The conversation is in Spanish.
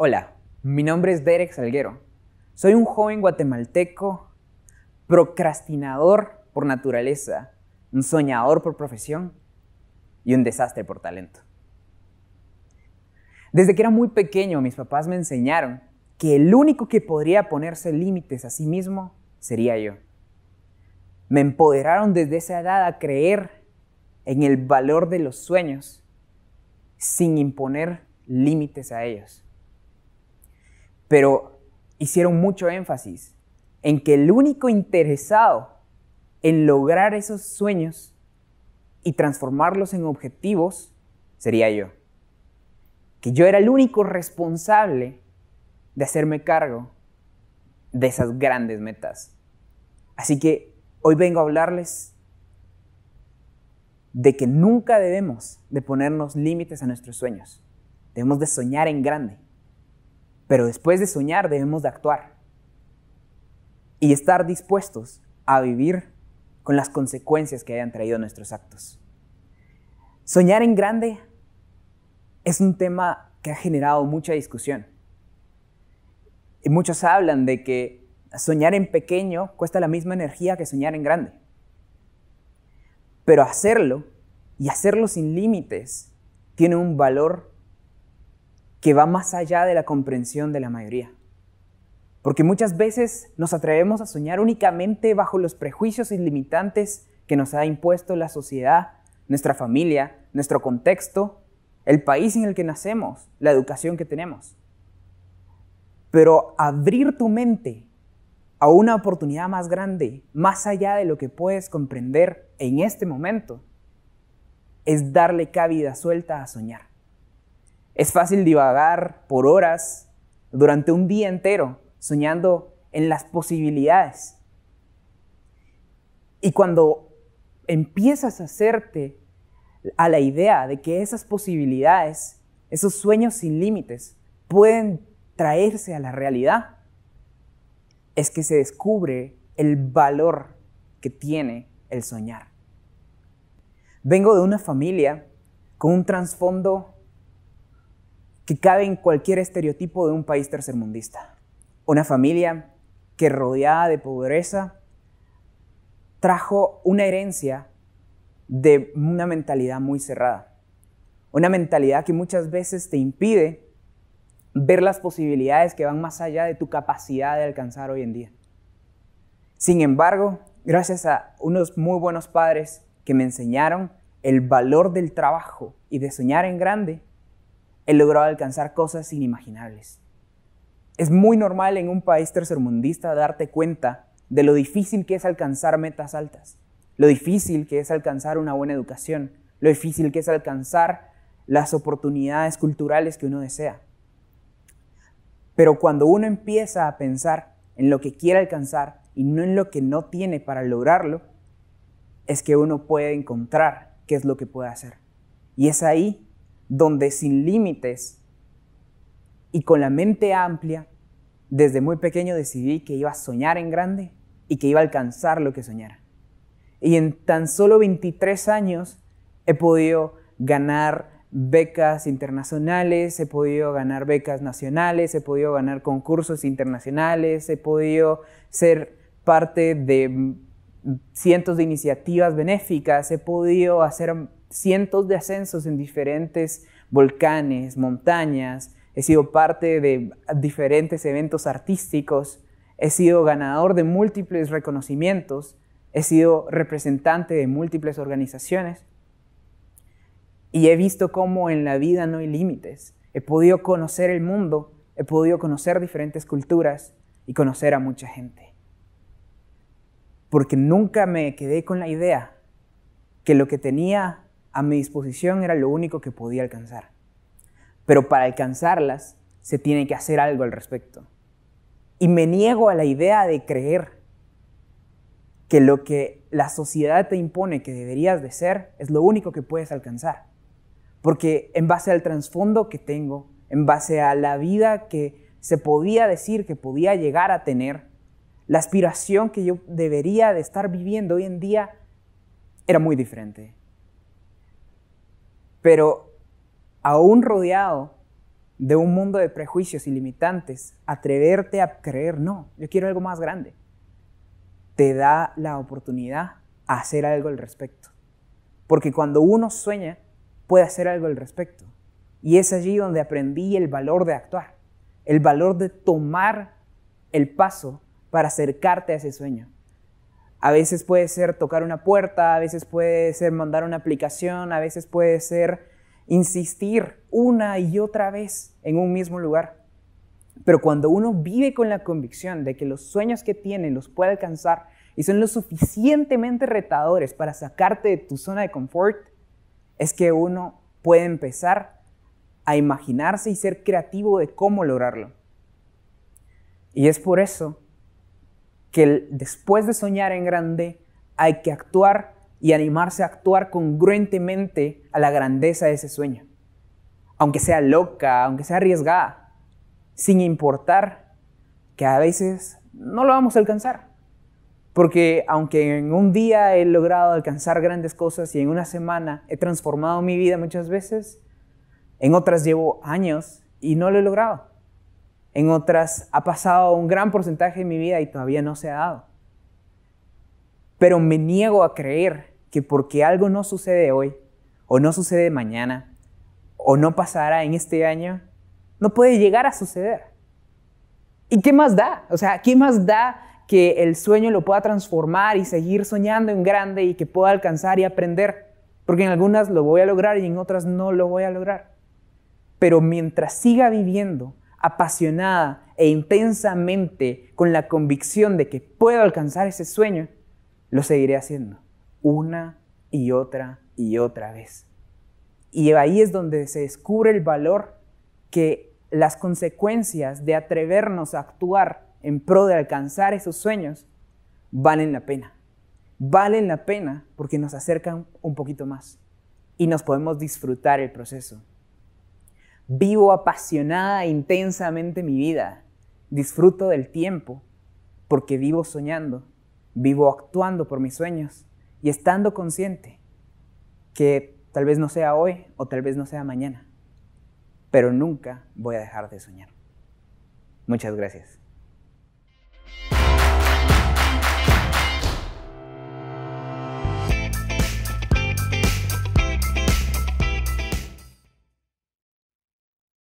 Hola, mi nombre es Derek Salguero. Soy un joven guatemalteco, procrastinador por naturaleza, un soñador por profesión y un desastre por talento. Desde que era muy pequeño mis papás me enseñaron que el único que podría ponerse límites a sí mismo sería yo. Me empoderaron desde esa edad a creer en el valor de los sueños sin imponer límites a ellos. Pero hicieron mucho énfasis en que el único interesado en lograr esos sueños y transformarlos en objetivos sería yo. Que yo era el único responsable de hacerme cargo de esas grandes metas. Así que hoy vengo a hablarles de que nunca debemos de ponernos límites a nuestros sueños. Debemos de soñar en grande. Pero después de soñar debemos de actuar y estar dispuestos a vivir con las consecuencias que hayan traído nuestros actos. Soñar en grande es un tema que ha generado mucha discusión. Y muchos hablan de que soñar en pequeño cuesta la misma energía que soñar en grande. Pero hacerlo y hacerlo sin límites tiene un valor que va más allá de la comprensión de la mayoría. Porque muchas veces nos atrevemos a soñar únicamente bajo los prejuicios ilimitantes que nos ha impuesto la sociedad, nuestra familia, nuestro contexto, el país en el que nacemos, la educación que tenemos. Pero abrir tu mente a una oportunidad más grande, más allá de lo que puedes comprender en este momento, es darle cabida suelta a soñar. Es fácil divagar por horas, durante un día entero, soñando en las posibilidades. Y cuando empiezas a hacerte a la idea de que esas posibilidades, esos sueños sin límites, pueden traerse a la realidad, es que se descubre el valor que tiene el soñar. Vengo de una familia con un trasfondo que cabe en cualquier estereotipo de un país tercermundista. Una familia que rodeada de pobreza trajo una herencia de una mentalidad muy cerrada. Una mentalidad que muchas veces te impide ver las posibilidades que van más allá de tu capacidad de alcanzar hoy en día. Sin embargo, gracias a unos muy buenos padres que me enseñaron el valor del trabajo y de soñar en grande, he logrado alcanzar cosas inimaginables. Es muy normal en un país tercermundista darte cuenta de lo difícil que es alcanzar metas altas, lo difícil que es alcanzar una buena educación, lo difícil que es alcanzar las oportunidades culturales que uno desea. Pero cuando uno empieza a pensar en lo que quiere alcanzar y no en lo que no tiene para lograrlo, es que uno puede encontrar qué es lo que puede hacer. Y es ahí donde sin límites y con la mente amplia, desde muy pequeño decidí que iba a soñar en grande y que iba a alcanzar lo que soñara. Y en tan solo 23 años he podido ganar becas internacionales, he podido ganar becas nacionales, he podido ganar concursos internacionales, he podido ser parte de cientos de iniciativas benéficas, he podido hacer cientos de ascensos en diferentes volcanes, montañas, he sido parte de diferentes eventos artísticos, he sido ganador de múltiples reconocimientos, he sido representante de múltiples organizaciones y he visto cómo en la vida no hay límites. He podido conocer el mundo, he podido conocer diferentes culturas y conocer a mucha gente porque nunca me quedé con la idea que lo que tenía a mi disposición era lo único que podía alcanzar. Pero para alcanzarlas se tiene que hacer algo al respecto. Y me niego a la idea de creer que lo que la sociedad te impone que deberías de ser es lo único que puedes alcanzar. Porque en base al trasfondo que tengo, en base a la vida que se podía decir que podía llegar a tener, la aspiración que yo debería de estar viviendo hoy en día era muy diferente. Pero aún rodeado de un mundo de prejuicios ilimitantes, limitantes, atreverte a creer, no, yo quiero algo más grande, te da la oportunidad a hacer algo al respecto. Porque cuando uno sueña, puede hacer algo al respecto. Y es allí donde aprendí el valor de actuar, el valor de tomar el paso para acercarte a ese sueño. A veces puede ser tocar una puerta, a veces puede ser mandar una aplicación, a veces puede ser insistir una y otra vez en un mismo lugar. Pero cuando uno vive con la convicción de que los sueños que tiene los puede alcanzar y son lo suficientemente retadores para sacarte de tu zona de confort, es que uno puede empezar a imaginarse y ser creativo de cómo lograrlo. Y es por eso que después de soñar en grande hay que actuar y animarse a actuar congruentemente a la grandeza de ese sueño. Aunque sea loca, aunque sea arriesgada, sin importar que a veces no lo vamos a alcanzar. Porque aunque en un día he logrado alcanzar grandes cosas y en una semana he transformado mi vida muchas veces, en otras llevo años y no lo he logrado. En otras ha pasado un gran porcentaje de mi vida y todavía no se ha dado. Pero me niego a creer que porque algo no sucede hoy, o no sucede mañana, o no pasará en este año, no puede llegar a suceder. ¿Y qué más da? O sea, ¿qué más da que el sueño lo pueda transformar y seguir soñando en grande y que pueda alcanzar y aprender? Porque en algunas lo voy a lograr y en otras no lo voy a lograr. Pero mientras siga viviendo apasionada e intensamente con la convicción de que puedo alcanzar ese sueño, lo seguiré haciendo una y otra y otra vez. Y ahí es donde se descubre el valor que las consecuencias de atrevernos a actuar en pro de alcanzar esos sueños valen la pena. Valen la pena porque nos acercan un poquito más y nos podemos disfrutar el proceso. Vivo apasionada e intensamente mi vida. Disfruto del tiempo porque vivo soñando, vivo actuando por mis sueños y estando consciente que tal vez no sea hoy o tal vez no sea mañana, pero nunca voy a dejar de soñar. Muchas gracias.